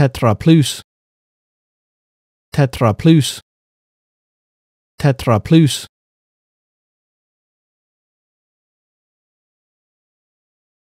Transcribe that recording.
Tetra Plus Tetra Plus Tetra Plus